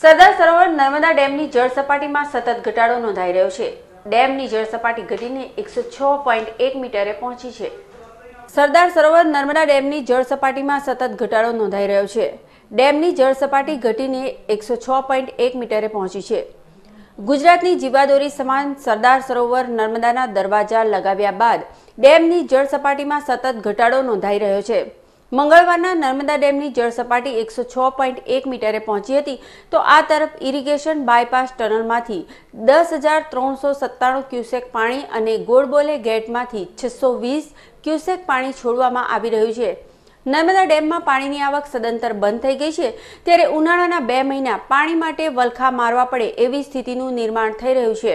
સરદાર સરોવર નર્મદા ડેમની જળ સપાટીમાં સતત ઘટાડો નોંધાઈ રહ્યો છે ડેમની જળ સપાટી ઘટીને એકસો છ પોઈન્ટ એક મીટરે પહોંચી છે સરદાર સરોવર નર્મદા ડેમની જળ સપાટીમાં સતત ઘટાડો નોંધાઈ રહ્યો છે ડેમની જળ સપાટી ઘટીને એકસો છ પોઈન્ટ એક મીટરે પહોંચી છે ગુજરાતની જીવાદોરી સમાન સરદાર સરોવર નર્મદાના દરવાજા લગાવ્યા બાદ ડેમની જળ સપાટીમાં સતત ઘટાડો નોંધાઈ રહ્યો છે મંગળવારના નર્મદા ડેમની જળ સપાટી એકસો છ પોઈન્ટ એક મીટરે પહોંચી હતી તો આ તરફ ઇરિગેશન બાયપાસ ટનલમાંથી દસ હજાર ત્રણસો સત્તાણું ક્યુસેક પાણી અને ગોળબોલે ગેટમાંથી છસો વીસ ક્યુસેક પાણી છોડવામાં આવી રહ્યું છે નર્મદા ડેમમાં પાણીની આવક સદંતર બંધ થઈ ગઈ છે ત્યારે ઉનાળાના બે મહિના પાણી માટે વલખા મારવા પડે એવી સ્થિતિનું નિર્માણ થઈ રહ્યું છે